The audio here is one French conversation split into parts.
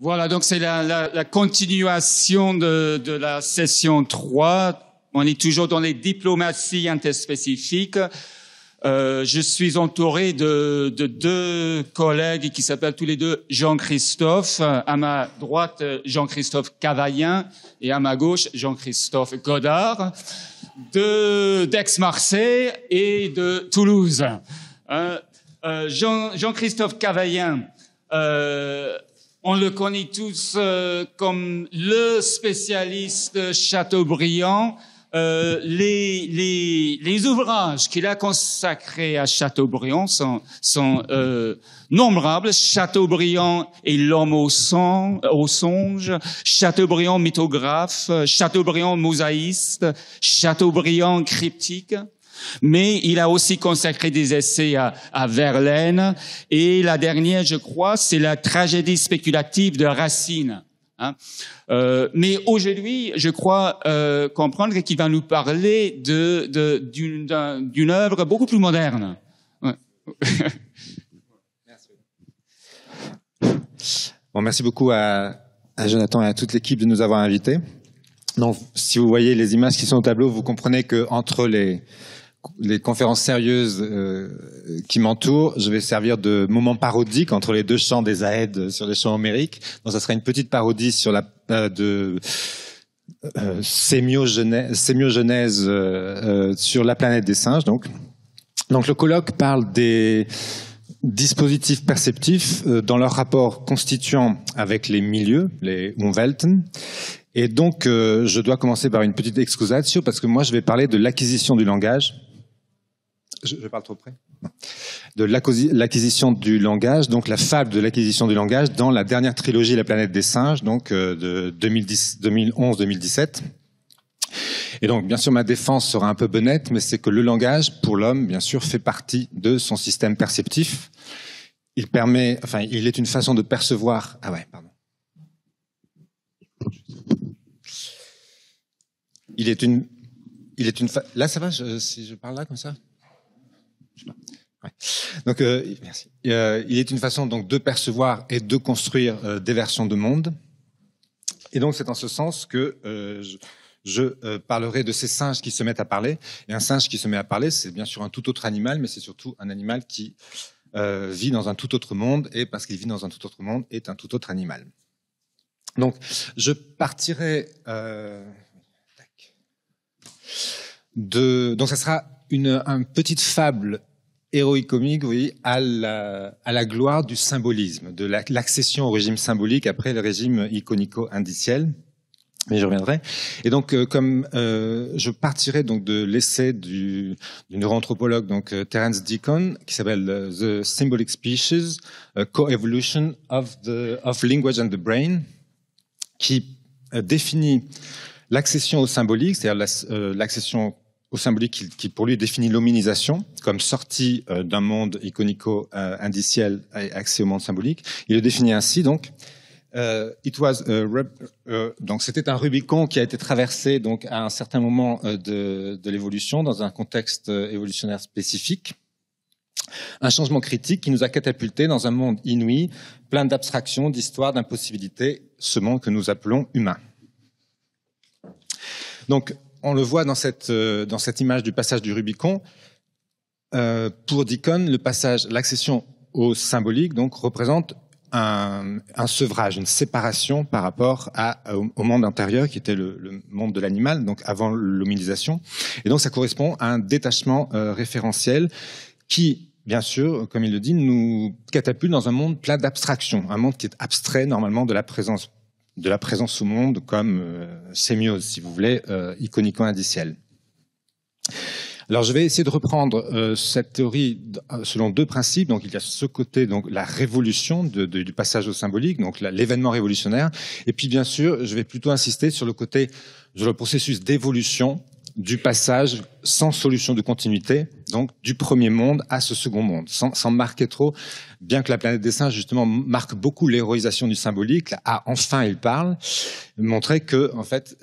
Voilà, donc c'est la, continuation de, la session 3. On est toujours dans les diplomaties interspécifiques. Euh, je suis entouré de, deux collègues qui s'appellent tous les deux Jean-Christophe. À ma droite, Jean-Christophe Cavaillin et à ma gauche, Jean-Christophe Godard, de d'Aix-Marseille et de Toulouse. Euh, euh, Jean, christophe Cavaillin euh, on le connaît tous euh, comme le spécialiste Chateaubriand. Euh, les, ouvrages qu'il a consacrés à Chateaubriand sont, sont euh, nombrables. Chateaubriand et l'homme au, son, au songe, Chateaubriand mythographe, Chateaubriand mosaïste, Chateaubriand cryptique. Mais il a aussi consacré des essais à, Verlaine. Et la dernière, je crois, c'est la tragédie spéculative de Racine. Hein. Euh, mais aujourd'hui, je crois euh, comprendre qu'il va nous parler d'une de, d'une œuvre beaucoup plus moderne. merci. Bon, merci beaucoup à, Jonathan et à toute l'équipe de nous avoir invités. Donc, si vous voyez les images qui sont au tableau, vous comprenez qu'entre les les conférences sérieuses euh, qui m'entourent, je vais servir de moment parodique entre les deux chants des AED sur les chants homériques. Donc ça sera une petite parodie sur la euh, de euh, euh, sur la planète des singes. Donc, le colloque parle des dispositifs perceptifs dans leur rapport constituant avec les milieux, les Umwelten, et donc, je dois commencer par une petite excusatio parce que moi, je vais parler de l'acquisition du langage je, parle trop près, de l'acquisition du langage, donc la fable de l'acquisition du langage dans la dernière trilogie La planète des singes, donc euh, de 2011-2017. Et donc, bien sûr, ma défense sera un peu bonnette, mais c'est que le langage, pour l'homme, bien sûr, fait partie de son système perceptif. Il permet, enfin, il est une façon de percevoir. Ah ouais, pardon. Il est une, il est une. Là, ça va si je parle là comme ça. Donc, euh, Merci. Euh, il est une façon donc de percevoir et de construire euh, des versions de monde. Et donc, c'est en ce sens que euh, je, parlerai de ces singes qui se mettent à parler. Et un singe qui se met à parler, c'est bien sûr un tout autre animal, mais c'est surtout un animal qui vit dans un tout autre monde, et parce qu'il vit dans un tout autre monde, est un tout autre animal. Donc, je partirai de. Donc, ça sera une, une, petite fable héroïcomique, comique, à la, à la gloire du symbolisme, de l'accession au régime symbolique après le régime iconico-indiciel. Mais je reviendrai. Et donc, euh, comme euh, je partirai donc de l'essai du, du neuroanthropologue donc euh, Terence Deacon qui s'appelle euh, The Symbolic Species: Coevolution Co-evolution of the of Language and the Brain, qui définit l'accession au symbolique, c'est-à-dire l'accession au symbolique qui, pour lui définit l'hominisation comme sortie euh, d'un monde iconico-indiciel euh, axé au monde symbolique. Il le définit ainsi donc. Euh, it was donc c'était un Rubicon qui a été traversé donc à un certain moment de, de l'évolution dans un contexte évolutionnaire spécifique. Un changement critique qui nous a catapulté dans un monde inouï, plein d'abstractions, d'histoires, d'impossibilités, ce monde que nous appelons humain. Donc, on le voit dans cette, euh, dans cette image du passage du Rubicon. Euh, pour Deacon, le passage, l'accession au symbolique, donc, représente un, sevrage, une séparation par rapport au, monde intérieur qui était le, monde de l'animal, donc avant l'hominisation. Et donc ça correspond à un détachement euh, référentiel qui, bien sûr, comme il le dit, nous catapulte dans un monde plein d'abstraction, un monde qui est abstrait normalement de la présence de la présence au monde comme euh, sémiose, si vous voulez, euh, iconiquement indicielle. Alors je vais essayer de reprendre euh, cette théorie euh, selon deux principes. Donc il y a ce côté donc la révolution du passage au symbolique, donc l'événement révolutionnaire, et puis bien sûr je vais plutôt insister sur le côté sur le processus d'évolution du passage sans solution de continuité, donc du premier monde à ce second monde, sans, marquer trop, bien que la planète des singes justement marque beaucoup l'héroïsation du symbolique, a enfin il parle, montrer que en fait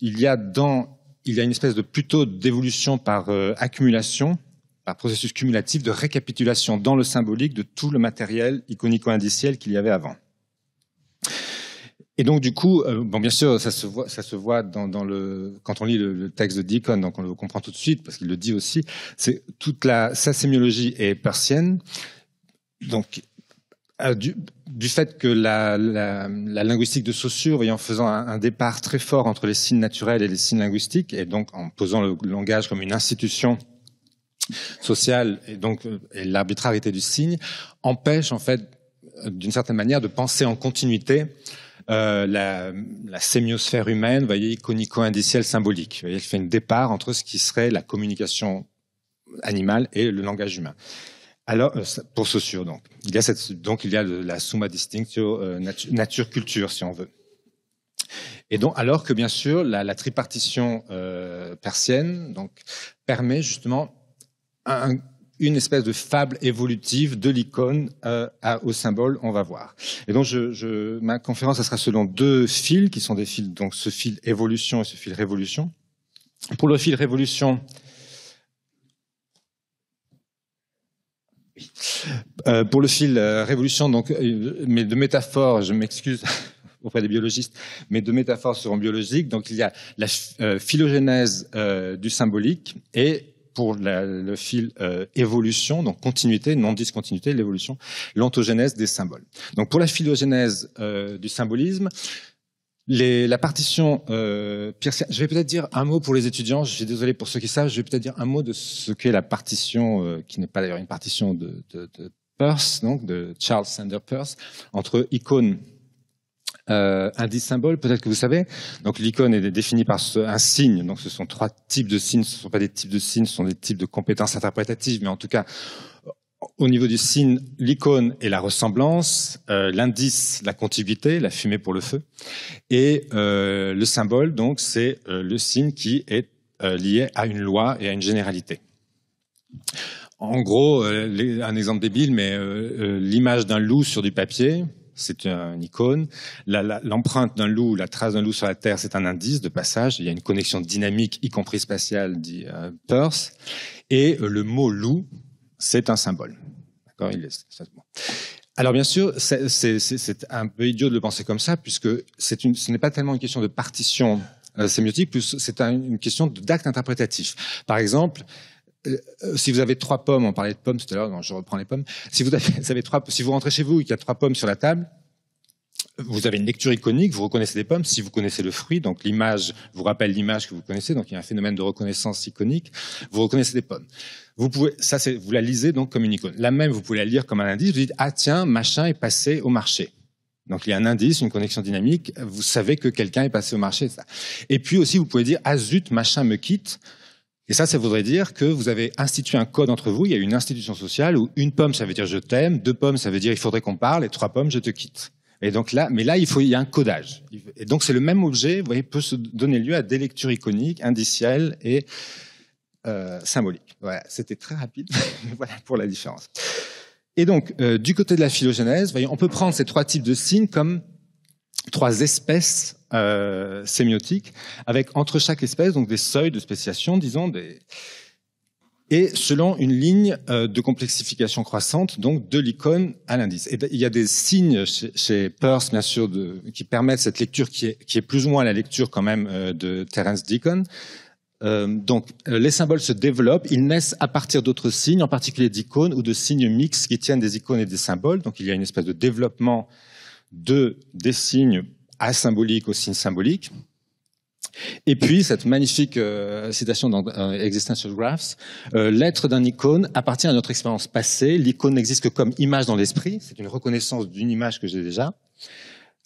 il y a dans il a une espèce de plutôt d'évolution par euh, accumulation, par processus cumulatif de récapitulation dans le symbolique de tout le matériel iconico-indiciel qu'il y avait avant. Et donc du coup, euh, bon bien sûr, ça se voit, ça se voit dans, le quand on lit le, texte de Deacon, donc on le comprend tout de suite parce qu'il le dit aussi. C'est toute la sa sémiologie est persienne, donc euh, du, fait que la, la, linguistique de Saussure, et en faisant un, départ très fort entre les signes naturels et les signes linguistiques, et donc en posant le langage comme une institution sociale et donc euh, l'arbitrarité du signe, empêche en fait d'une certaine manière de penser en continuité euh, la, la, sémiosphère humaine, vous voyez, iconico-indicielle symbolique. voyez, elle fait un départ entre ce qui serait la communication animale et le langage humain. Alors, euh, pour Saussure, donc, il y a, cette, donc, il y a la summa distinctio euh, nature-culture, si on veut. Et donc, alors que bien sûr, la, la tripartition persienne donc, permet justement un, une espèce de fable évolutive de l'icône euh, au symbole, on va voir. Et donc, ma conférence, ça sera selon deux fils, qui sont des fils, donc ce fil évolution et ce fil révolution. Pour le fil révolution, euh, pour le fil euh, révolution, donc, mais de métaphores. je m'excuse auprès des biologistes, mais deux métaphores seront biologiques. Donc il y a la phylogénèse du symbolique et pour la, le fil euh, évolution, donc continuité, non-discontinuité, l'évolution, l'ontogénèse des symboles. Donc pour la phylogénèse euh, du symbolisme, les, la partition euh, je vais peut-être dire un mot pour les étudiants, je suis désolé pour ceux qui savent, je vais peut-être dire un mot de ce qu'est la partition, euh, qui n'est pas d'ailleurs une partition de, de, de Peirce, donc de Charles Sander Peirce, entre icônes euh, indice symbole, peut-être que vous savez. Donc l'icône est définie par un signe. Donc ce sont trois types de signes. Ce ne sont pas des types de signes, ce sont des types de compétences interprétatives. Mais en tout cas, au niveau du signe, l'icône est la ressemblance, euh, l'indice, la contiguïté, la fumée pour le feu, et euh, le symbole, donc, c'est le signe qui est lié à une loi et à une généralité. En gros, un exemple débile, mais l'image d'un loup sur du papier, c'est une icône. L'empreinte d'un loup, la trace d'un loup sur la Terre, c'est un indice de passage. Il y a une connexion dynamique, y compris spatiale, dit euh, Peirce. Et euh, le mot loup, c'est un symbole. alors bien sûr, c'est un peu idiot de le penser comme ça, puisque ce n'est pas tellement une question de partition euh, sémiotique, c'est une question d'acte interprétatif. Par exemple, euh, si vous avez trois pommes, on parlait de pommes tout à l'heure, je reprends les pommes. Si vous, rentrez chez vous et qu'il y a trois pommes sur la table, vous avez une lecture iconique, vous reconnaissez les pommes si vous connaissez le fruit, donc l'image vous rappelle l'image que vous connaissez, donc il y a un phénomène de reconnaissance iconique, vous reconnaissez les pommes. Vous la lisez donc comme une icône. La même, vous pouvez la lire comme un indice, vous dites, ah tiens, machin est passé au marché. Donc il y a un indice, une connexion dynamique, vous savez que quelqu'un est passé au marché, Et puis aussi, vous pouvez dire, ah zut, machin me quitte, et ça, ça voudrait dire que vous avez institué un code entre vous. Il y a une institution sociale où une pomme, ça veut dire je t'aime, deux pommes, ça veut dire il faudrait qu'on parle, et trois pommes, je te quitte. Et donc là, mais là, il faut, il y a un codage. Et donc c'est le même objet, vous voyez, peut se donner lieu à des lectures iconiques, indicielles et euh, symboliques. Voilà, c'était très rapide, voilà pour la différence. Et donc, euh, du côté de la phylogénèse, voyez, on peut prendre ces trois types de signes comme trois espèces euh, sémiotiques, avec entre chaque espèce donc des seuils de spéciation, disons, des... et selon une ligne euh, de complexification croissante, donc de l'icône à l'indice. Ben, il y a des signes chez, Peirce, bien sûr, de, qui permettent cette lecture qui est, plus ou moins la lecture quand même euh, de Terence Deacon. donc, les symboles se développent, ils naissent à partir d'autres signes, en particulier d'icônes ou de signes mixtes qui tiennent des icônes et des symboles. Donc, il y a une espèce de développement de des signes asymboliques aux signes symboliques. Et puis, cette magnifique euh, citation dans euh, Existential Graphs, euh, l'être d'un icône appartient à notre expérience passée, l'icône n'existe que comme image dans l'esprit, c'est une reconnaissance d'une image que j'ai déjà.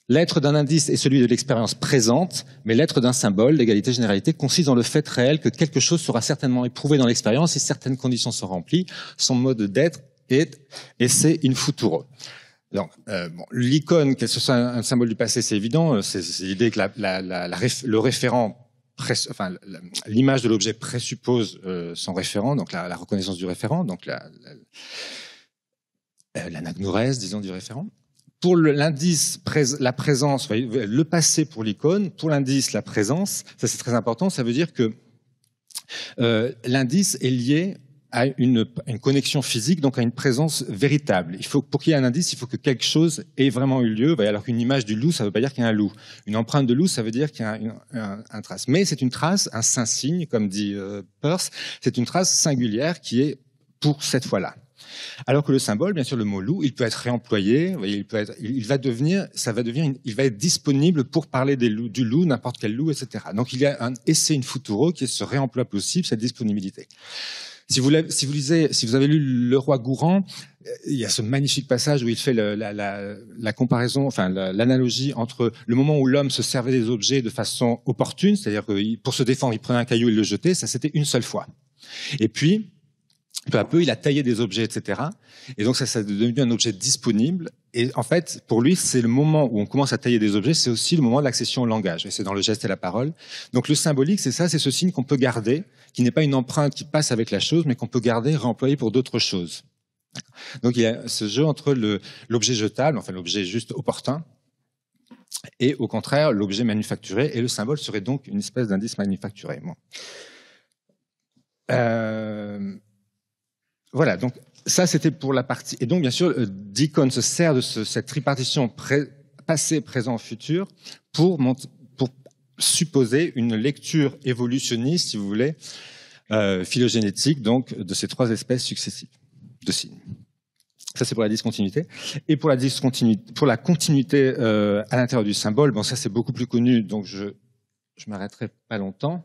L'être d'un indice est celui de l'expérience présente, mais l'être d'un symbole, l'égalité généralité, consiste dans le fait réel que quelque chose sera certainement éprouvé dans l'expérience si certaines conditions sont remplies. Son mode d'être est, et c'est une futuro. Donc, euh, bon, l'icône, qu'elle soit un symbole du passé, c'est évident. Euh, c'est l'idée que le référent, enfin, l'image de l'objet présuppose euh, son référent, donc la, reconnaissance du référent, donc la l'anagnurèse, disons, du référent. Pour l'indice, la présence, le passé pour l'icône, pour l'indice, la présence, ça c'est très important, ça veut dire que l'indice est lié à une, une, connexion physique, donc à une présence véritable. Il faut, pour qu'il y ait un indice, il faut que quelque chose ait vraiment eu lieu. Alors qu'une image du loup, ça ne veut pas dire qu'il y a un loup. Une empreinte de loup, ça veut dire qu'il y a une, un, un, trace. Mais c'est une trace, un saint-signe, comme dit euh, Peirce, c'est une trace singulière qui est pour cette fois-là. Alors que le symbole, bien sûr, le mot loup, il peut être réemployé, il, peut être, il va devenir, ça va devenir, il va être disponible pour parler des loups, du loup, n'importe quel loup, etc. Donc il y a un essai in futuro qui est ce réemploi possible, cette disponibilité. Si vous, lisez, si vous avez lu Le Roi Gourand, euh, il y a ce magnifique passage où il fait la, comparaison, enfin l'analogie entre le moment où l'homme se servait des objets de façon opportune, c'est-à-dire que pour se défendre, il prenait un caillou et le jetait, ça c'était une seule fois. Et puis, peu à peu, il a taillé des objets, etc. Et donc ça, ça devenu un objet disponible. Et en fait, pour lui, c'est le moment où on commence à tailler des objets, c'est aussi le moment de l'accession au langage. Et c'est dans le geste et la parole. Donc le symbolique, c'est ça, c'est ce signe qu'on peut garder, qui n'est pas une empreinte qui passe avec la chose, mais qu'on peut garder, réemployer pour d'autres choses. Donc il y a ce jeu entre l'objet jetable, enfin l'objet juste opportun, et au contraire l'objet manufacturé, et le symbole serait donc une espèce d'indice manufacturé. Euh voilà, donc ça c'était pour la partie. Et donc bien sûr, euh, Deacon se sert de cette tripartition passé, présent, futur pour, supposer une lecture évolutionniste, si vous voulez, euh, phylogénétique, donc de ces trois espèces successives de signes. Ça, c'est pour la discontinuité. Et pour la discontinuité, pour la continuité euh, à l'intérieur du symbole, bon, ça, c'est beaucoup plus connu, donc je je m'arrêterai pas longtemps.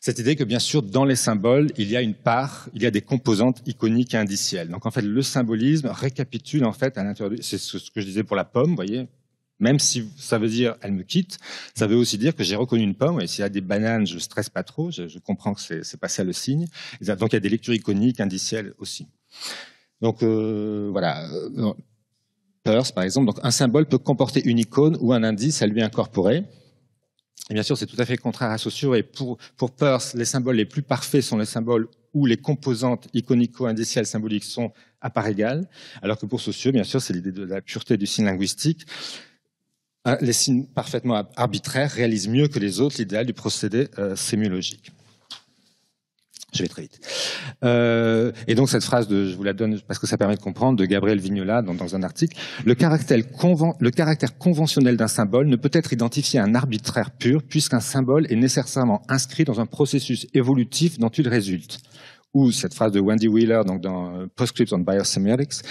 Cette idée que bien sûr dans les symboles, il y a une part, il y a des composantes iconiques et indicielles. Donc en fait, le symbolisme récapitule en fait à l'intérieur, c'est ce que je disais pour la pomme, vous voyez, même si ça veut dire elle me quitte, ça veut aussi dire que j'ai reconnu une pomme. Et s'il y a des bananes, je ne stresse pas trop. Je, comprends que c'est pas ça le signe. donc il y a des lectures iconiques, indicielles aussi. Donc euh, voilà. Euh, Purse, par exemple. Donc un symbole peut comporter une icône ou un indice à lui incorporer. Et bien sûr, c'est tout à fait contraire à sociaux. Et pour, pour Peirce, les symboles les plus parfaits sont les symboles où les composantes iconico-indicielles symboliques sont à part égale, alors que pour sociaux, bien sûr, c'est l'idée de la pureté du signe linguistique. Euh, les signes parfaitement arbitraires réalisent mieux que les autres l'idéal du procédé euh, sémiologique. Je vais très vite. Euh, et donc cette phrase, de, je vous la donne parce que ça permet de comprendre, de Gabriel Vignola dans, un article, le caractère, le caractère conventionnel d'un symbole ne peut être identifié à un arbitraire pur puisqu'un symbole est nécessairement inscrit dans un processus évolutif dont il résulte. Ou cette phrase de Wendy Wheeler donc dans euh, Postscripts on Biosemiotics,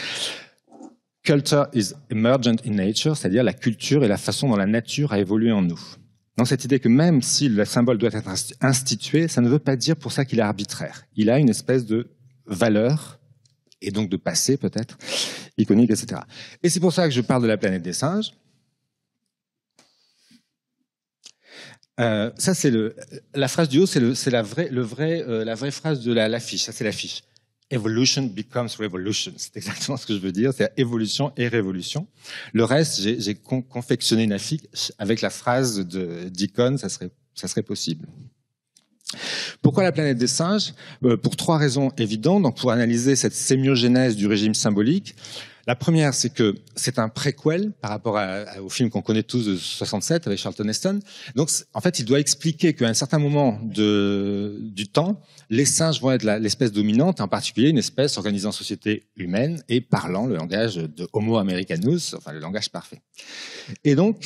Culture is emergent in nature, c'est-à-dire la culture et la façon dont la nature a évolué en nous dans cette idée que même si le symbole doit être institué, ça ne veut pas dire pour ça qu'il est arbitraire. Il a une espèce de valeur, et donc de passé peut-être, iconique, etc. Et c'est pour ça que je parle de la planète des singes. Euh, ça, c'est la phrase du haut, c'est le, la, vraie, le vrai, euh, la vraie phrase de l'affiche. ça, c'est l'affiche. Evolution becomes revolution. C'est exactement ce que je veux dire. C'est évolution et révolution. Le reste, j'ai confectionné une affiche avec la phrase de Deacon, ça serait, ça serait possible. Pourquoi la planète des singes euh, Pour trois raisons évidentes. Donc, pour analyser cette sémiogénèse du régime symbolique, la première, c'est que c'est un préquel par rapport au film qu'on connaît tous de 67 avec Charlton Heston. Donc, en fait, il doit expliquer qu'à un certain moment de, du temps, les singes vont être l'espèce dominante, en particulier une espèce organisée en société humaine et parlant le langage de Homo americanus, enfin le langage parfait. Et donc,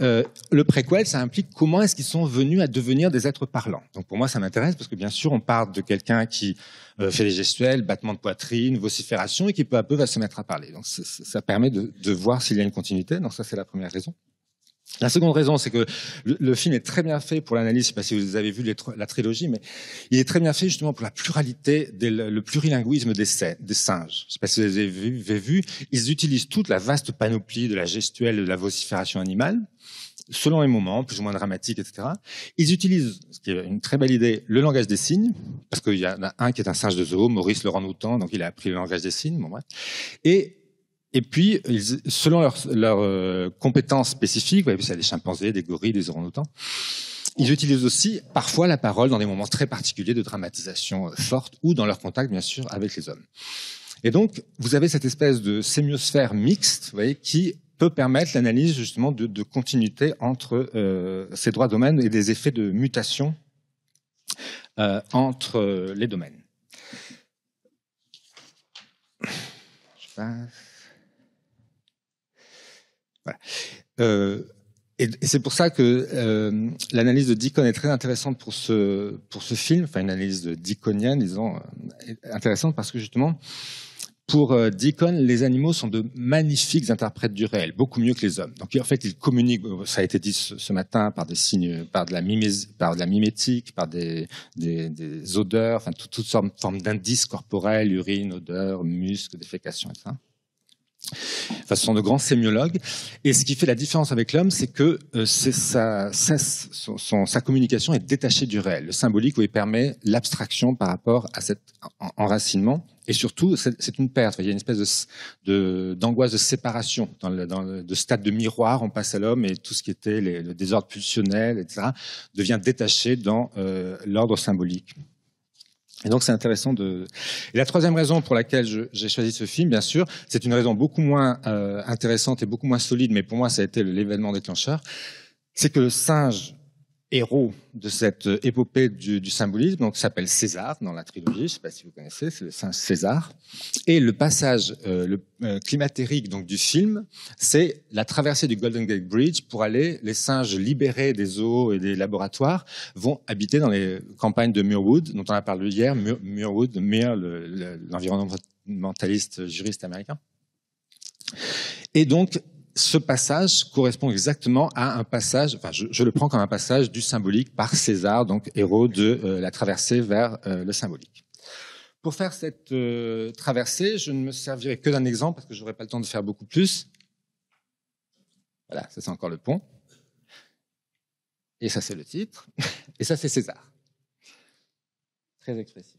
euh, le préquel, ça implique comment est-ce qu'ils sont venus à devenir des êtres parlants. Donc pour moi, ça m'intéresse parce que bien sûr, on parle de quelqu'un qui euh, fait des gestuels, battements de poitrine, vocifération et qui peu à peu va se mettre à parler. Donc ça permet de, de voir s'il y a une continuité. Donc ça, c'est la première raison. La seconde raison, c'est que le film est très bien fait pour l'analyse. Je sais pas si vous avez vu la trilogie, mais il est très bien fait justement pour la pluralité, le plurilinguisme des, des singes. Je sais pas si vous avez vu, ils utilisent toute la vaste panoplie de la gestuelle, de la vocifération animale, selon les moments, plus ou moins dramatiques, etc. Ils utilisent, ce qui est une très belle idée, le langage des signes, parce qu'il y en a un qui est un singe de zoo, Maurice Laurent Houtan, donc il a appris le langage des signes, bon, Et et puis, selon leurs leur, euh, compétences spécifiques, vous voyez, ça des chimpanzés, des gorilles, des orang-outans, ils utilisent aussi parfois la parole dans des moments très particuliers de dramatisation euh, forte ou dans leur contact, bien sûr, avec les hommes. Et donc, vous avez cette espèce de sémiosphère mixte, vous voyez, qui peut permettre l'analyse justement de, de, continuité entre euh, ces droits domaines et des effets de mutation euh, entre euh, les domaines. Je passe. Euh, et, c'est pour ça que euh, l'analyse de Deacon est très intéressante pour ce, pour ce film, enfin une analyse de Deaconienne, disons, euh, intéressante parce que justement, pour Deacon, les animaux sont de magnifiques interprètes du réel, beaucoup mieux que les hommes. Donc en fait, ils communiquent, ça a été dit ce, matin, par des signes, par de la, par de la mimétique, par des, odeurs, enfin, toutes, toutes sortes de formes d'indices corporels, urine, odeur, muscles, défécation, etc ce sont de grands sémiologues. Et ce qui fait la différence avec l'homme, c'est que euh, sa, communication est détachée du réel. Le symbolique lui permet l'abstraction par rapport à cet enracinement. Et surtout, c'est une perte. il y a une espèce d'angoisse de, séparation. Dans le, stade de miroir, on passe à l'homme et tout ce qui était le désordre pulsionnel, etc., devient détaché dans euh, l'ordre symbolique. Et donc c'est intéressant de. Et la troisième raison pour laquelle j'ai choisi ce film, bien sûr, c'est une raison beaucoup moins euh, intéressante et beaucoup moins solide, mais pour moi ça a été l'événement déclencheur, c'est que le singe héros de cette euh, épopée du, du symbolisme, donc s'appelle César dans la trilogie, je ne sais pas si vous connaissez, c'est le Saint César. Et le passage euh, le, euh, climatérique donc du film, c'est la traversée du Golden Gate Bridge pour aller, les singes libérés des eaux et des laboratoires vont habiter dans les campagnes de Muirwood, dont on a parlé hier, Muirwood, Muir, l'environnementaliste juriste américain. Et donc, ce passage correspond exactement à un passage, enfin, je, le prends comme un passage du symbolique par César, donc héros de euh, la traversée vers euh, le symbolique. Pour faire cette euh, traversée, je ne me servirai que d'un exemple parce que je n'aurai pas le temps de faire beaucoup plus. Voilà, ça c'est encore le pont. Et ça c'est le titre. Et ça c'est César. Très expressif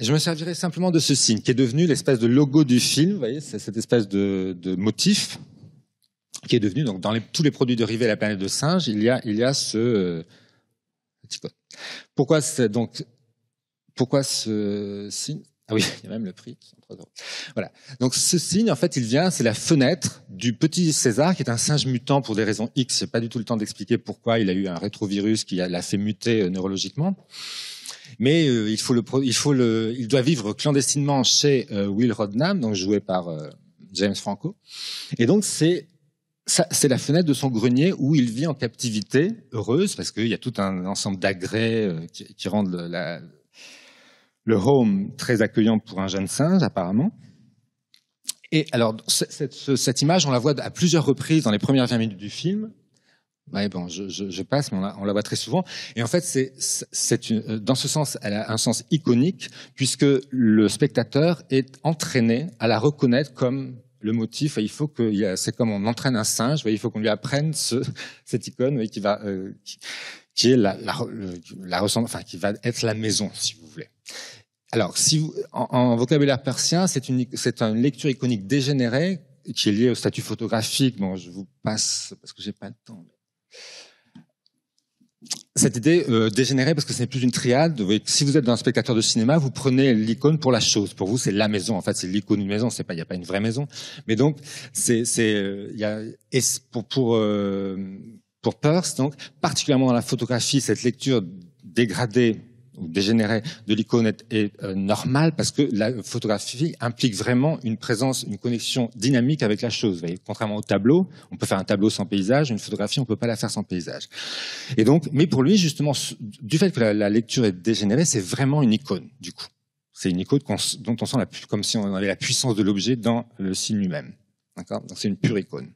je me servirai simplement de ce signe qui est devenu l'espèce de logo du film. Vous voyez, cette espèce de, motif qui est devenu donc dans tous les produits dérivés de la planète de singe, il y a il y a ce euh, petit code. Pourquoi donc pourquoi ce signe Ah oui, il y a même le prix, Voilà. Donc ce signe, en fait, il vient, c'est la fenêtre du petit César, qui est un singe mutant pour des raisons X. n'ai pas du tout le temps d'expliquer pourquoi. Il a eu un rétrovirus qui l'a fait muter euh, neurologiquement mais euh, il faut le, il faut le, il doit vivre clandestinement chez euh, Will Rodnam, donc joué par euh, James Franco, et donc c'est c'est la fenêtre de son grenier où il vit en captivité, heureuse, parce qu'il y a tout un ensemble d'agrès qui, qui, rendent le, la, le home très accueillant pour un jeune singe, apparemment. Et alors, cette, cette, cette image, on la voit à plusieurs reprises dans les premières 20 minutes du film, Ouais, bon, je, je, je passe, mais on la, voit très souvent. Et en fait, c'est, c'est une, euh, dans ce sens, elle a un sens iconique, puisque le spectateur est entraîné à la reconnaître comme le motif. il faut que, c'est comme on entraîne un singe, il faut qu'on lui apprenne ce, cette icône qui va, euh, qui, la, la, enfin, qui va être la maison, si vous voulez. Alors, si vous, en, vocabulaire persien, c'est une, c'est une lecture iconique dégénérée qui est liée au statut photographique. Bon, je vous passe parce que j'ai pas le temps cette idée euh, dégénérée parce que ce n'est plus une triade. Si vous êtes un spectateur de cinéma, vous prenez l'icône pour la chose. Pour vous, c'est la maison. En fait, c'est l'icône d'une maison. il n'y a pas une vraie maison. Mais donc, c'est, euh, pour pour euh, pour Peirce, donc particulièrement dans la photographie, cette lecture dégradée Dégénérer de l'icône est, euh, normal parce que la photographie implique vraiment une présence, une connexion dynamique avec la chose. Contrairement au tableau, on peut faire un tableau sans paysage, une photographie, on ne peut pas la faire sans paysage. Et donc, mais pour lui, justement, du fait que la, lecture est dégénérée, c'est vraiment une icône, du coup. C'est une icône dont on sent comme si on avait la puissance de l'objet dans le signe lui-même. D'accord Donc c'est une pure icône.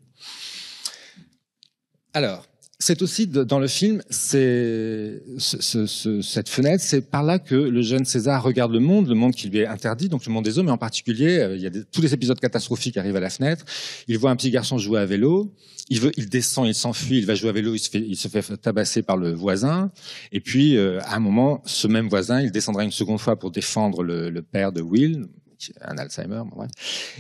Alors, c'est aussi dans le film, c'est ce, ce, cette fenêtre, c'est par là que le jeune César regarde le monde, le monde qui lui est interdit, donc le monde des hommes, Mais en particulier, euh, il y a tous les épisodes catastrophiques qui arrivent à la fenêtre. Il voit un petit garçon jouer à vélo, il veut, il descend, il s'enfuit, il va jouer à vélo, il se, fait, tabasser par le voisin, et puis euh, à un moment, ce même voisin, il descendra une seconde fois pour défendre le, père de Will, un Alzheimer,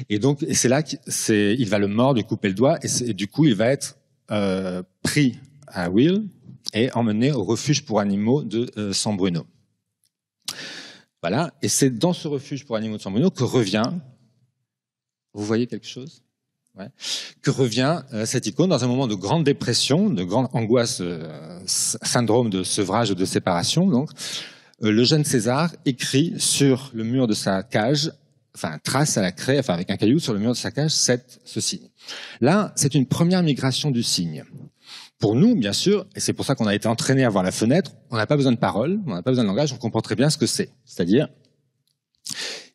et donc c'est là qu'il va le mordre, lui couper le doigt, et, du coup, il va être euh, pris à Will et emmené au refuge pour animaux de euh, San Bruno. Voilà, et c'est dans ce refuge pour animaux de San Bruno que revient, vous voyez quelque chose Que revient euh, cette icône dans un moment de grande dépression, de grande angoisse, euh, syndrome de sevrage, ou de séparation. le jeune César écrit sur le mur de sa cage, enfin trace à la craie, enfin avec un caillou sur le mur de sa cage, cette, ce signe. Là, c'est une première migration du signe pour nous, bien sûr, et c'est pour ça qu'on a été entraîné à voir la fenêtre, on n'a pas besoin de parole, on n'a pas besoin de langage, on comprend très bien ce que c'est. C'est-à-dire,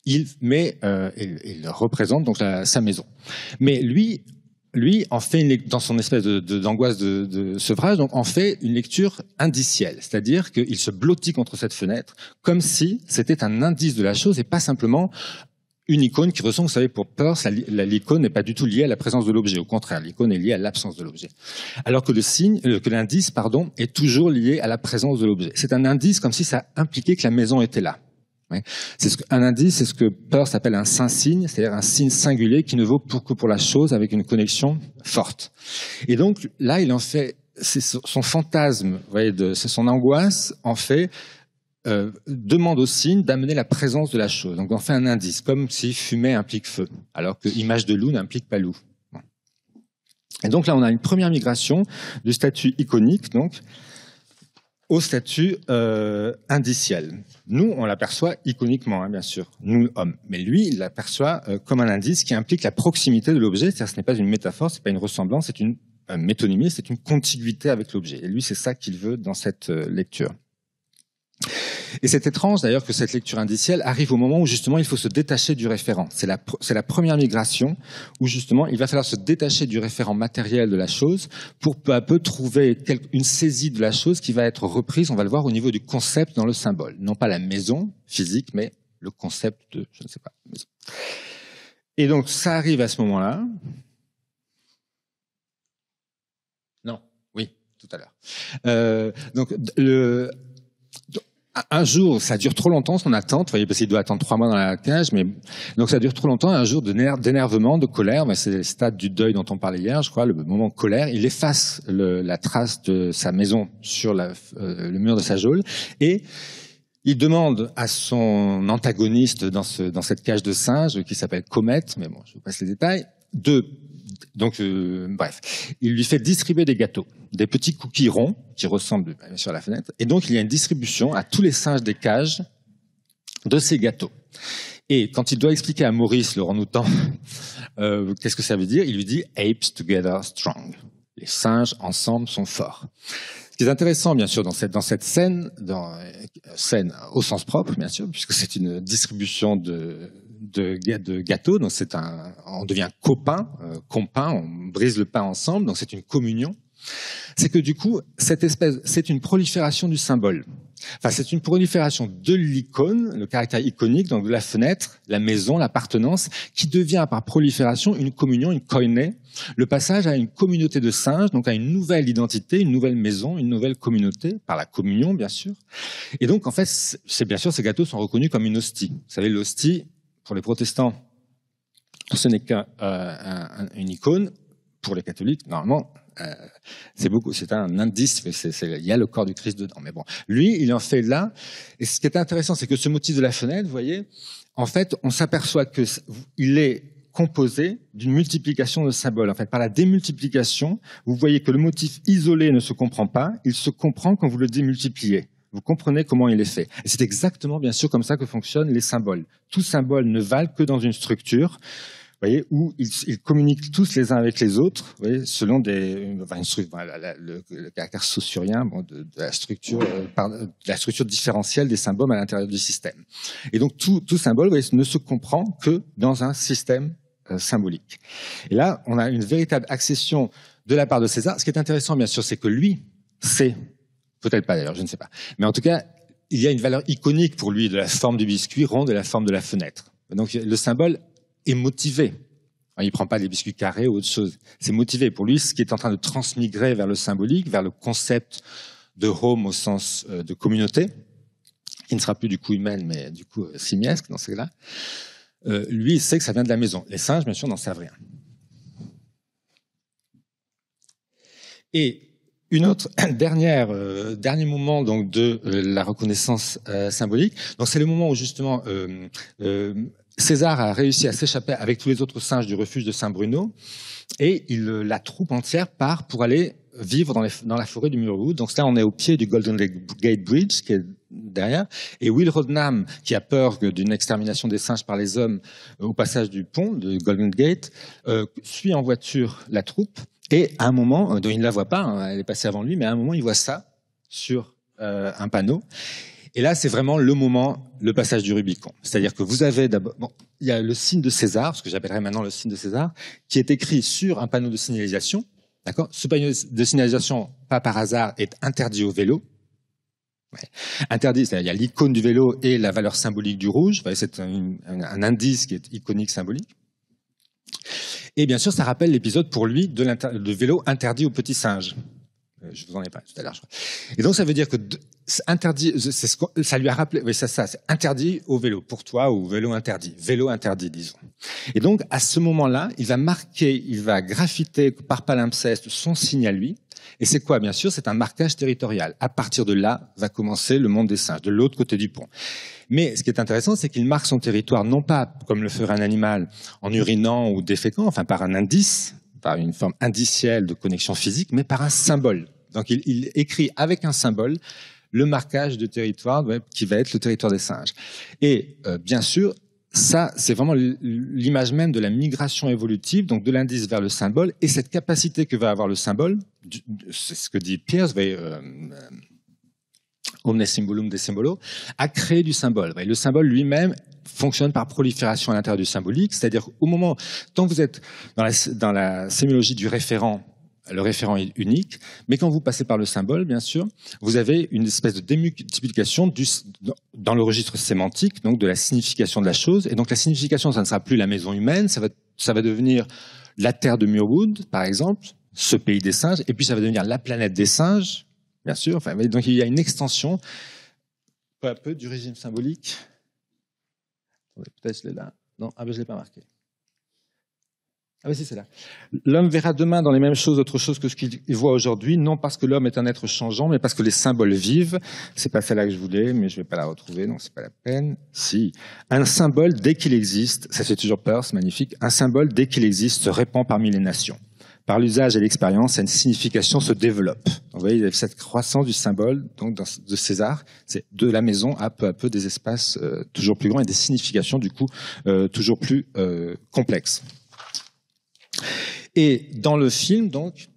il met, euh, il, représente donc sa maison. Mais lui, lui en fait une, dans son espèce d'angoisse de, de, de, sevrage, donc en fait une lecture indicielle, c'est-à-dire qu'il se blottit contre cette fenêtre comme si c'était un indice de la chose et pas simplement une icône qui ressemble, vous savez, pour Peirce, l'icône n'est pas du tout liée à la présence de l'objet. Au contraire, l'icône est liée à l'absence de l'objet. Alors que le signe, euh, que l'indice, pardon, est toujours lié à la présence de l'objet. C'est un indice comme si ça impliquait que la maison était là. C'est ce un indice, c'est ce que Peirce appelle un saint-signe, c'est-à-dire un signe singulier qui ne vaut pour que pour la chose avec une connexion forte. Et donc là, il en fait, c'est son fantasme, vous voyez, c'est son angoisse en fait euh, demande au signe d'amener la présence de la chose. Donc on fait un indice, comme si fumée implique feu, alors que image de loup n'implique pas loup. Et donc là, on a une première migration du statut iconique donc, au statut euh, indiciel. Nous, on l'aperçoit iconiquement, hein, bien sûr, nous, hommes. Mais lui, il l'aperçoit euh, comme un indice qui implique la proximité de l'objet. C'est-à-dire ce n'est pas une métaphore, ce n'est pas une ressemblance, c'est une métonymie, c'est une contiguïté avec l'objet. Et lui, c'est ça qu'il veut dans cette lecture. Et c'est étrange d'ailleurs que cette lecture indicielle arrive au moment où justement il faut se détacher du référent. C'est la, première migration où justement il va falloir se détacher du référent matériel de la chose pour peu à peu trouver une saisie de la chose qui va être reprise, on va le voir, au niveau du concept dans le symbole. Non pas la maison physique, mais le concept de, je ne sais pas, maison. Et donc ça arrive à ce moment-là. Non, oui, tout à l'heure. Euh, donc le un jour, ça dure trop longtemps son attente, vous voyez, parce qu'il doit attendre trois mois dans la cage, mais donc ça dure trop longtemps. Un jour d'énervement, de colère, mais c'est le stade du deuil dont on parlait hier, je crois, le moment de colère. Il efface la trace de sa maison sur euh, le mur de sa geôle et il demande à son antagoniste dans, dans cette cage de singe qui s'appelle Comet, mais bon, je vous passe les détails, de donc, euh, bref, il lui fait distribuer des gâteaux, des petits cookies ronds qui ressemblent bah, bien sûr à la fenêtre. Et donc, il y a une distribution à tous les singes des cages de ces gâteaux. Et quand il doit expliquer à Maurice, le renoutant, euh, qu'est-ce que ça veut dire, il lui dit Apes together strong. Les singes ensemble sont forts. Ce qui est intéressant, bien sûr, dans cette, scène, dans, euh, scène au sens propre, bien sûr, puisque c'est une distribution de, de, de gâteau. Donc c'est un, on devient copain, euh, compain, on brise le pain ensemble. Donc c'est une communion. C'est que du coup, cette espèce, c'est une prolifération du symbole. Enfin, c'est une prolifération de l'icône, le caractère iconique, donc de la fenêtre, la maison, l'appartenance, qui devient par prolifération une communion, une koiné, le passage à une communauté de singes, donc à une nouvelle identité, une nouvelle maison, une nouvelle communauté, par la communion bien sûr. Et donc en fait, c'est bien sûr ces gâteaux sont reconnus comme une hostie. Vous savez, l'hostie, pour les protestants, ce n'est qu'une euh, un, icône. Pour les catholiques, normalement, euh, c'est beaucoup, c'est un indice, mais il y a le corps du Christ dedans. Mais bon, lui, il en fait là. Et ce qui est intéressant, c'est que ce motif de la fenêtre, vous voyez, en fait, on s'aperçoit qu'il est composé d'une multiplication de symboles. En fait, par la démultiplication, vous voyez que le motif isolé ne se comprend pas, il se comprend quand vous le démultipliez. Vous comprenez comment il est fait. Et c'est exactement, bien sûr, comme ça que fonctionnent les symboles. Tout symbole ne valent que dans une structure. Voyez, où ils, communiquent tous les uns avec les autres, selon des, enfin, une, le, caractère saussurien bon, de, la structure, euh, par, la structure différentielle des symboles à l'intérieur du système. Et donc tout, symbole voyez, ne se comprend que dans un système euh, symbolique. Et là, on a une véritable accession de la part de César. Ce qui est intéressant, bien sûr, c'est que lui sait Peut-être pas d'ailleurs, je ne sais pas. Mais en tout cas, il y a une valeur iconique pour lui de la forme du biscuit rond, de la forme de la fenêtre. Donc le symbole est motivé. Il ne prend pas des biscuits carrés ou autre chose. C'est motivé pour lui ce qui est en train de transmigrer vers le symbolique, vers le concept de home au sens euh, de communauté, qui ne sera plus du coup humaine, mais du coup euh, simiesque dans ce cas-là. Euh, lui, il sait que ça vient de la maison. Les singes, bien sûr, n'en savent rien. Et une autre dernière euh, dernier moment donc de euh, la reconnaissance euh, symbolique. Donc c'est le moment où justement César a réussi à s'échapper avec tous les autres singes du refuge de Saint-Bruno et il, la troupe entière part pour aller vivre dans, les, dans, la forêt du Muirwood. Donc là, on est au pied du Golden Gate Bridge, qui est derrière. Et Will Rodnam, qui a peur d'une extermination des singes par les hommes euh, au passage du pont, de Golden Gate, euh, suit en voiture la troupe. Et à un moment, euh, dont il ne la voit pas, hein, elle est passée avant lui, mais à un moment, il voit ça sur euh, un panneau. Et là, c'est vraiment le moment, le passage du Rubicon. C'est-à-dire que vous avez d'abord, bon, il y a le signe de César, ce que j'appellerais maintenant le signe de César, qui est écrit sur un panneau de signalisation, D'accord Ce panneau de signalisation, pas par hasard, est interdit au vélo. Interdit, il y a l'icône du vélo et la valeur symbolique du rouge. c'est un, indice qui est iconique, symbolique. Et bien sûr, ça rappelle l'épisode pour lui de, de vélo interdit au petit singes. Euh, je vous en ai parlé tout à l'heure. Je crois. Et donc, ça veut dire que interdit, euh, c'est ça lui a rappelé, oui, c'est ça, c'est interdit au vélo pour toi ou vélo interdit, vélo interdit, disons. Et donc, à ce moment-là, il va marquer, il va graffiter par palimpseste son signe à lui. Et c'est quoi, bien sûr? C'est un marquage territorial. À partir de là, va commencer le monde des singes, de l'autre côté du pont. Mais ce qui est intéressant, c'est qu'il marque son territoire non pas comme le ferait un animal en urinant ou déféquant, enfin par un indice, par une forme indicielle de connexion physique, mais par un symbole. Donc il, écrit avec un symbole le marquage de territoire qui va être le territoire des singes. Et euh, bien sûr, ça, c'est vraiment l'image même de la migration évolutive, donc de l'indice vers le symbole, et cette capacité que va avoir le symbole, c'est ce que dit Pierce, euh, euh, omnes symbolum de symbolo, à créer du symbole. Le symbole lui-même fonctionne par prolifération à l'intérieur du symbolique, c'est-à-dire au moment, tant que vous êtes dans la, dans la sémiologie du référent, le référent est unique, mais quand vous passez par le symbole, bien sûr, vous avez une espèce de démultiplication du, dans le registre sémantique, donc de la signification de la chose. Et donc la signification, ça ne sera plus la maison humaine, ça va, ça va devenir la terre de Murwood, par exemple, ce pays des singes, et puis ça va devenir la planète des singes, bien sûr. Enfin, donc il y a une extension, peu à peu, du régime symbolique. Peut-être je l'ai là. Non, ah ben, je ne l'ai pas marqué. Ah l'homme verra demain dans les mêmes choses autre chose que ce qu'il voit aujourd'hui, non parce que l'homme est un être changeant, mais parce que les symboles vivent. C'est pas celle-là que je voulais, mais je vais pas la retrouver, donc c'est pas la peine. Si. Un symbole, dès qu'il existe, ça fait toujours peur, c'est magnifique. Un symbole, dès qu'il existe, se répand parmi les nations. Par l'usage et l'expérience, une signification se développe. Vous voyez, il y cette croissance du symbole, donc de César, c'est de la maison à peu à peu des espaces euh, toujours plus grands et des significations du coup euh, toujours plus euh, complexes. Et dans le film, donc,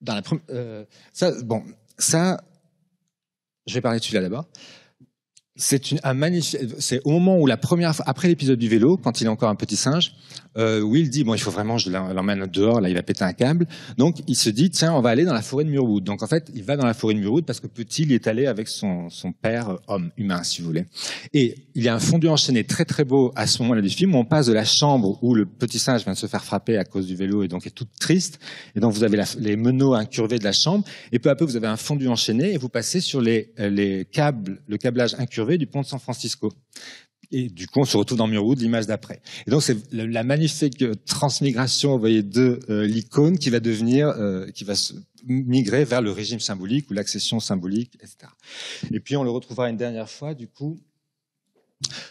dans la première, euh, ça, bon, ça, je vais parler de celui-là là-bas. C'est un magnifique. C'est au moment où la première après l'épisode du vélo, quand il est encore un petit singe, euh, il dit bon, il faut vraiment je l'emmène dehors. Là, il va péter un câble. Donc, il se dit tiens, on va aller dans la forêt de Murwood. Donc, en fait, il va dans la forêt de Murwood parce que petit, il est allé avec son, son père euh, homme humain, si vous voulez. Et il y a un fondu enchaîné très très beau à ce moment-là du film on passe de la chambre où le petit singe vient de se faire frapper à cause du vélo et donc est toute triste. Et donc, vous avez les meneaux incurvés de la chambre. Et peu à peu, vous avez un fondu enchaîné et vous passez sur les, euh, les câbles, le câblage incurvé du pont de San Francisco. Et du coup, on se retrouve dans Murwood, l'image d'après. Et donc, c'est la magnifique euh, transmigration, vous voyez, de euh, l'icône qui va devenir, euh, qui va se migrer vers le régime symbolique ou l'accession symbolique, etc. Et puis, on le retrouvera une dernière fois, du coup.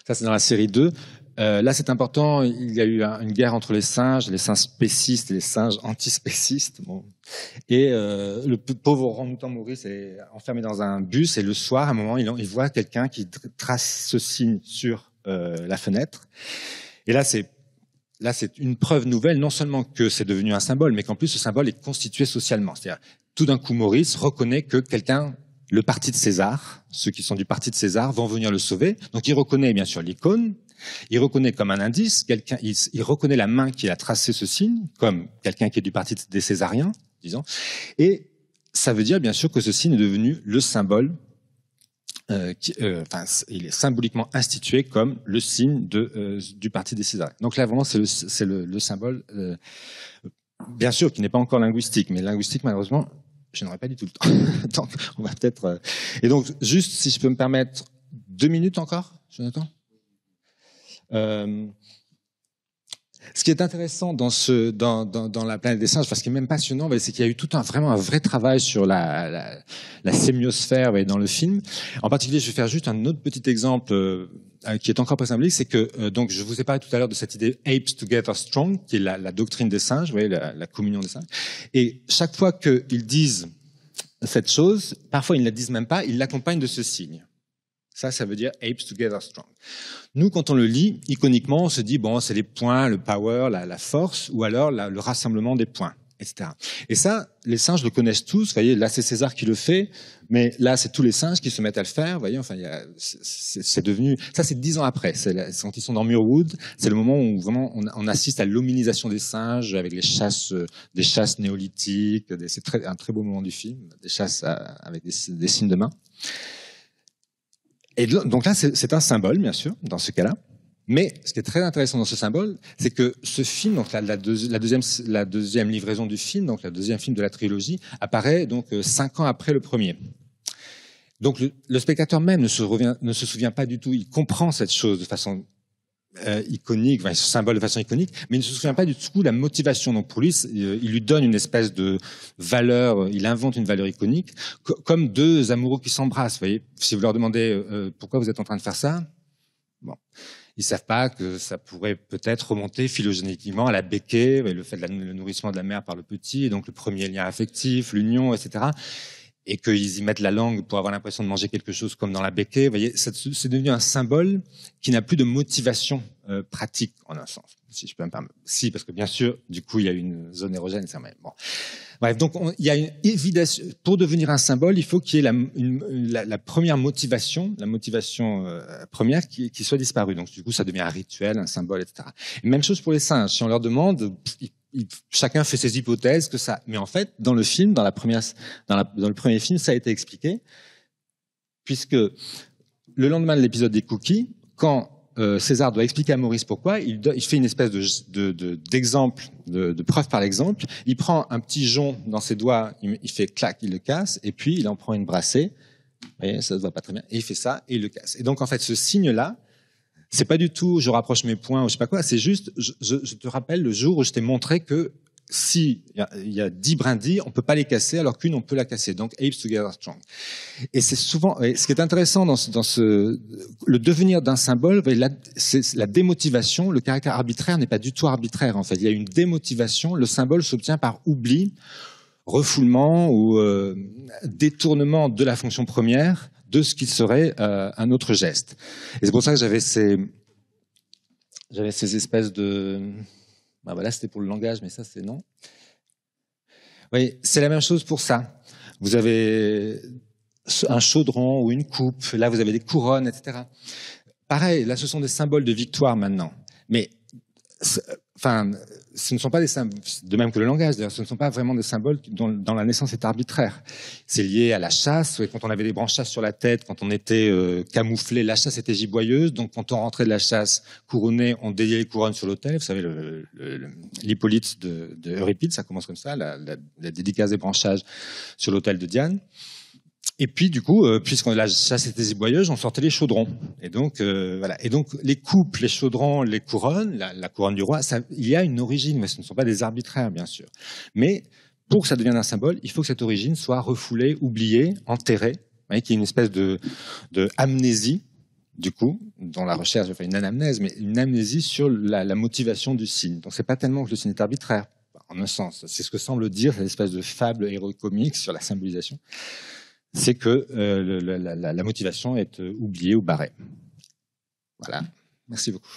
Ça, c'est dans la série 2. Euh, là, c'est important. Il y a eu une guerre entre les singes, les singes spécistes et les singes antispécistes. Et euh, le pauvre orang Maurice est enfermé dans un bus. Et le soir, à un moment, il, voit quelqu'un qui trace ce signe sur euh, la fenêtre. Et là, c'est là, c'est une preuve nouvelle, non seulement que c'est devenu un symbole, mais qu'en plus, ce symbole est constitué socialement. C'est-à-dire, tout d'un coup, Maurice reconnaît que quelqu'un le parti de César, ceux qui sont du parti de César, vont venir le sauver. Donc il reconnaît bien sûr l'icône, il reconnaît comme un indice, quelqu'un, il, reconnaît la main qui a tracé ce signe, comme quelqu'un qui est du parti des Césariens, disons. Et ça veut dire, bien sûr, que ce signe est devenu le symbole, euh, euh, enfin, il est symboliquement institué comme le signe euh, du parti des Césariens. Donc là, vraiment, c'est le, symbole, bien sûr, qui n'est pas encore linguistique, mais linguistique, malheureusement, je n'aurais pas dit tout le temps. on va peut-être. Et donc, juste si je peux me permettre deux minutes encore, Jonathan euh, ce qui est intéressant dans, ce, dans, la planète des singes, parce qu'il est même passionnant, c'est qu'il y a eu tout un vraiment un vrai travail sur la, la, sémiosphère dans le film. En particulier, je vais faire juste un autre petit exemple euh, euh, qui est encore symbolique. c'est que donc je vous ai parlé tout à l'heure de cette idée apes together strong, qui est la, doctrine des singes, la communion des singes. Et chaque fois qu'ils disent cette chose, parfois ils ne la disent même pas, ils l'accompagnent de ce signe. Ça, ça veut dire apes together strong. Nous, quand on le lit, iconiquement, on se dit, bon, c'est les points, le power, la, force, ou alors le rassemblement des points, etc. Et ça, les singes le connaissent tous. Vous voyez, là, c'est César qui le fait, mais là, c'est tous les singes qui se mettent à le faire. Vous voyez, enfin, c'est devenu. Ça, c'est dix ans après. C'est quand ils sont dans Murwood, c'est le moment où vraiment on, assiste à l'hominisation des singes avec les chasses, euh, des chasses néolithiques. C'est un très beau moment du film, des chasses avec des signes de main. Et donc là, c'est un symbole, bien sûr, dans ce cas-là. Mais ce qui est très intéressant dans ce symbole, c'est que ce film, donc la, deuxième, la, deuxième, livraison du film, donc la deuxième film de la trilogie, apparaît donc euh, cinq ans après le premier. Donc le, spectateur même ne se, ne se, souvient pas du tout, il comprend cette chose de façon euh, iconique, symbole de façon iconique, mais il ne se souvient pas du tout de la motivation. Donc pour lui, euh, il lui donne une espèce de valeur, euh, il invente une valeur iconique, comme deux amoureux qui s'embrassent. voyez, si vous leur demandez pourquoi vous êtes en train de faire ça, bon, ils savent pas que ça pourrait peut-être remonter phylogénétiquement à la béquée, le fait de le nourrissement de la mère par le petit, et donc le premier lien affectif, l'union, etc et qu'ils y mettent la langue pour avoir l'impression de manger quelque chose comme dans la béquille, Vous voyez, c'est devenu un symbole qui n'a plus de motivation euh, pratique, en un sens, si je peux me permettre. Si, parce que bien sûr, du coup, il y a une zone érogène, c'est même. Bon. Bref, donc il y a une évidence. Pour devenir un symbole, il faut qu'il y ait la, première motivation, la motivation euh, première qui, soit disparue. Donc du coup, ça devient un rituel, un symbole, etc. même chose pour les singes. Si on leur demande, chacun fait ses hypothèses que ça. Mais en fait, dans le film, dans la première, dans, le premier film, ça a été expliqué, puisque le lendemain de l'épisode des cookies, quand euh, César doit expliquer à Maurice pourquoi, il, fait une espèce d'exemple, de, preuve par exemple, Il prend un petit jonc dans ses doigts, il, fait clac, il le casse, et puis il en prend une brassée. Vous voyez, ça ne se voit pas très bien. Et il fait ça, et il le casse. Et donc, en fait, ce signe-là, c'est pas du tout je rapproche mes points ou je sais pas quoi, c'est juste je, je, te rappelle le jour où je t'ai montré que si il y a dix brindilles, on peut pas les casser alors qu'une on peut la casser. Donc apes together strong. Et c'est souvent ce qui est intéressant dans dans ce le devenir d'un symbole, ben, c'est la démotivation, le caractère arbitraire n'est pas du tout arbitraire en fait. Il y a une démotivation, le symbole s'obtient par oubli, refoulement ou euh, détournement de la fonction première de ce qu'il serait euh, un autre geste. Et c'est pour ça que j'avais ces, j'avais ces espèces de... Bah là, c'était pour le langage, mais ça, c'est non. Oui, c'est la même chose pour ça. Vous avez un chaudron ou une coupe, là, vous avez des couronnes, etc. Pareil, là, ce sont des symboles de victoire maintenant. Mais, enfin, ce ne sont pas des symboles, de même que le langage d'ailleurs, ce ne sont pas vraiment des symboles dont, la naissance est arbitraire. C'est lié à la chasse, quand on avait des branchages sur la tête, quand on était euh, camouflé, la chasse était giboyeuse, donc quand on rentrait de la chasse couronné, on dédiait les couronnes sur l'autel, vous savez, l'Hippolyte de, Euripide, ça commence comme ça, la dédicace des branchages sur l'autel de Diane. Et puis, du coup, euh, puisqu'on là, ça c'était ziboyeuse, on sortait les chaudrons. Et donc, euh, voilà. Et donc, les coupes, les chaudrons, les couronnes, la, couronne du roi, il y a une origine, mais ce ne sont pas des arbitraires, bien sûr. Mais pour que ça devienne un symbole, il faut que cette origine soit refoulée, oubliée, enterrée, voyez, qu'il y ait une espèce de, de amnésie, du coup, dans la recherche, enfin une anamnèse, mais une amnésie sur la, motivation du signe. Donc, c'est pas tellement que le signe est arbitraire, en un sens. C'est ce que semble dire cette espèce de fable héroïque comique sur la symbolisation c'est que euh, la, la, motivation est euh, oubliée ou barrée. Voilà. Merci beaucoup.